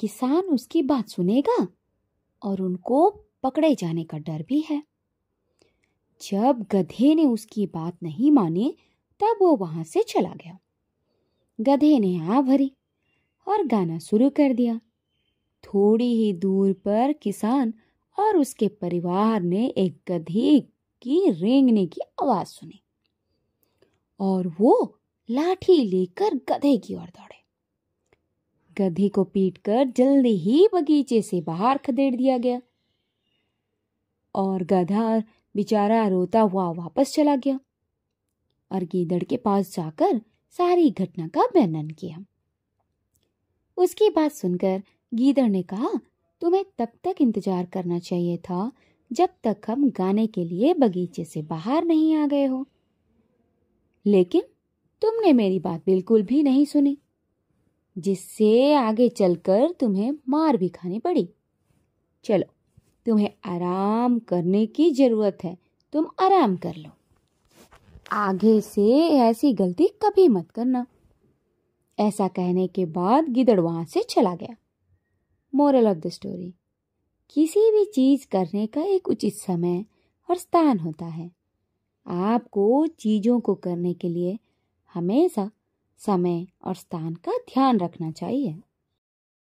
किसान उसकी बात सुनेगा और उनको पकड़े जाने का डर भी है जब गधे ने उसकी बात नहीं मानी तब वो वहां से चला गया गधे ने आ भरी और गाना शुरू कर दिया थोड़ी ही दूर पर किसान और उसके परिवार ने एक गधे की रेंगने की आवाज सुनी और वो लाठी लेकर गधे की ओर दौड़े गधे को पीटकर जल्दी ही बगीचे से बाहर खदेड़ दिया गया और गधा बेचारा रोता हुआ वापस चला गया और गीदड़ के पास जाकर सारी घटना का वर्णन किया उसकी बात सुनकर गीदड़ ने कहा तुम्हें तब तक इंतजार करना चाहिए था जब तक हम गाने के लिए बगीचे से बाहर नहीं आ गए हो लेकिन तुमने मेरी बात बिल्कुल भी नहीं सुनी जिससे आगे चलकर तुम्हें मार भी खानी पड़ी चलो तुम्हें आराम करने की जरूरत है तुम आराम कर लो आगे से ऐसी गलती कभी मत करना ऐसा कहने के बाद गिदड़ वहां से चला गया मोरल ऑफ द स्टोरी किसी भी चीज करने का एक उचित समय और स्थान होता है आपको चीजों को करने के लिए हमेशा समय और स्थान का ध्यान रखना चाहिए